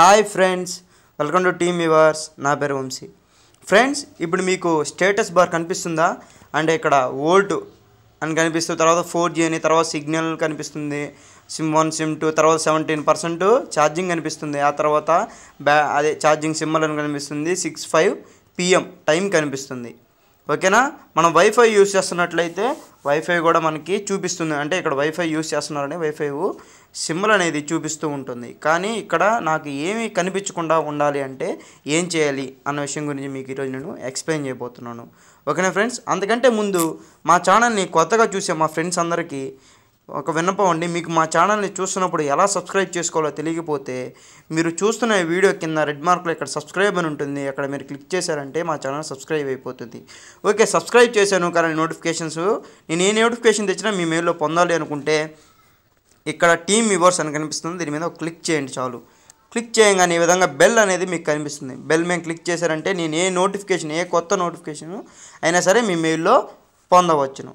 hi friends welcome to team yours నా పేరు Vamsi friends ఇప్పుడు మీకు స్టేటస్ బార్ కనిపిస్తుందా అంటే ఇక్కడ ఓల్టు అని కనిపిస్తుంది తర్వాత ఫోర్ జీ అని తర్వాత సిగ్నల్ కనిపిస్తుంది సిమ్ వన్ సిమ్ టూ తర్వాత సెవెంటీన్ పర్సెంట్ ఛార్జింగ్ కనిపిస్తుంది ఆ తర్వాత బ్యా అదే ఛార్జింగ్ సిమ్మల్ అని కనిపిస్తుంది సిక్స్ ఫైవ్ పిఎం టైం కనిపిస్తుంది ఓకేనా మనం వైఫై యూస్ చేస్తున్నట్లయితే వైఫై కూడా మనకి చూపిస్తుంది అంటే ఇక్కడ వైఫై యూస్ చేస్తున్నారని వైఫై సింబల్ అనేది చూపిస్తూ ఉంటుంది కానీ ఇక్కడ నాకు ఏమి కనిపించకుండా ఉండాలి అంటే ఏం చేయాలి అన్న విషయం గురించి మీకు ఈరోజు నేను ఎక్స్ప్లెయిన్ చేయబోతున్నాను ఓకేనా ఫ్రెండ్స్ అందుకంటే ముందు మా ఛానల్ని కొత్తగా చూసే మా ఫ్రెండ్స్ అందరికీ ఒక విన్నపం అండి మీకు మా ఛానల్ని చూస్తున్నప్పుడు ఎలా సబ్స్క్రైబ్ చేసుకోవాలో తెలియకపోతే మీరు చూస్తున్న వీడియో కింద రెడ్ మార్క్లో ఇక్కడ సబ్స్క్రైబ్ అని ఉంటుంది అక్కడ మీరు క్లిక్ చేశారంటే మా ఛానల్ సబ్స్క్రైబ్ అయిపోతుంది ఓకే సబ్స్క్రైబ్ చేశాను కానీ నోటిఫికేషన్స్ నేను ఏ నోటిఫికేషన్ తెచ్చినా మీ మెయిల్లో పొందాలి అనుకుంటే ఇక్కడ టీమ్ వివర్స్ అని కనిపిస్తుంది దీని మీద క్లిక్ చేయండి చాలు క్లిక్ చేయగానే ఈ విధంగా బెల్ అనేది మీకు కనిపిస్తుంది బెల్ మేము క్లిక్ చేశారంటే నేను ఏ నోటిఫికేషన్ ఏ కొత్త నోటిఫికేషన్ అయినా సరే మీ మెయిల్లో పొందవచ్చును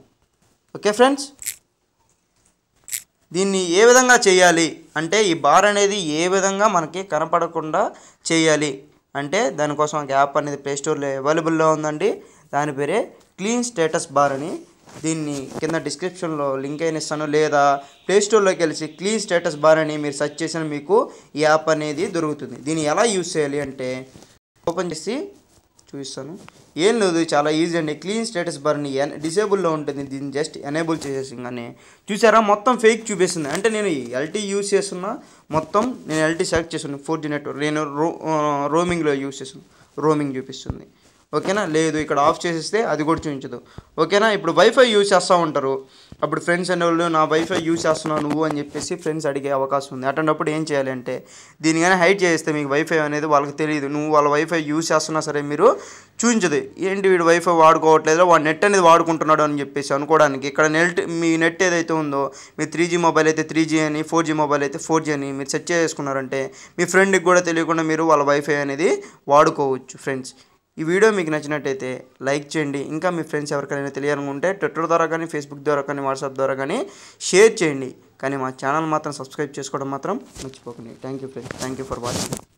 ఓకే ఫ్రెండ్స్ దీన్ని ఏ విధంగా చేయాలి అంటే ఈ బార్ అనేది ఏ విధంగా మనకి కనపడకుండా చేయాలి అంటే దానికోసం ఒక యాప్ అనేది ప్లే స్టోర్లో అవైలబుల్లో ఉందండి దాని పేరే క్లీన్ స్టేటస్ బార్ అని దీన్ని కింద డిస్క్రిప్షన్లో లింక్ అయిన ఇస్తాను లేదా ప్లేస్టోర్లోకి వెళ్ళి క్లీన్ స్టేటస్ బార్ అని మీరు సెర్చ్ చేసిన మీకు ఈ యాప్ అనేది దొరుకుతుంది దీన్ని ఎలా యూస్ చేయాలి అంటే ఓపెన్ చేసి చూపిస్తాను ఏం లేదు చాలా ఈజీ అండి క్లీన్ స్టేటస్ బర్ని డిసేబుల్లో ఉంటుంది దీన్ని జస్ట్ ఎనేబుల్ కానీ చూసారా మొత్తం ఫేక్ చూపిస్తుంది అంటే నేను ఎల్టీ యూజ్ చేస్తున్నా మొత్తం నేను ఎల్టీ సెలెక్ట్ చేస్తున్నాను ఫోర్ జీ నెట్వర్క్ నేను రో రోమింగ్లో యూజ్ చేస్తున్నాను రోమింగ్ చూపిస్తుంది ఓకేనా లేదు ఇక్కడ ఆఫ్ చేసేస్తే అది కూడా చూపించదు ఓకేనా ఇప్పుడు వైఫై యూజ్ చేస్తూ ఉంటారు అప్పుడు ఫ్రెండ్స్ అనేవాళ్ళు నా వైఫై యూజ్ చేస్తున్నావు నువ్వు అని చెప్పేసి ఫ్రెండ్స్ అడిగే అవకాశం ఉంది అటువంటిప్పుడు ఏం చేయాలి అంటే దీని కానీ చేస్తే మీకు వైఫై అనేది వాళ్ళకి తెలియదు నువ్వు వాళ్ళ వైఫై యూజ్ చేస్తున్నా సరే మీరు చూపించదు ఏంటి వీడు వైఫై వాడుకోవట్లేదు వాడు నెట్ అనేది వాడుకుంటున్నాడు అని చెప్పేసి అనుకోవడానికి ఇక్కడ నెట్ మీ నెట్ ఏదైతే ఉందో మీ త్రీ జీ మొబైల్ అయితే త్రీ జీ అని ఫోర్ జీ మొబైల్ అయితే ఫోర్ జీ అని మీరు సెట్ చేసుకున్నారంటే మీ ఫ్రెండ్కి కూడా తెలియకుండా మీరు వాళ్ళ వైఫై అనేది వాడుకోవచ్చు ఫ్రెండ్స్ ఈ వీడియో మీకు నచ్చినట్టయితే లైక్ చేయండి ఇంకా మీ ఫ్రెండ్స్ ఎవరికైనా తెలియాలనుకుంటే ట్విట్టర్ ద్వారా కానీ ఫేస్బుక్ ద్వారా కానీ వాట్సాప్ ద్వారా కానీ షేర్ చేయండి కానీ మా ఛానల్ మాత్రం సబ్స్క్రైబ్ చేసుకోవడం మాత్రం మర్చిపోకండి thank you friends thank you for watching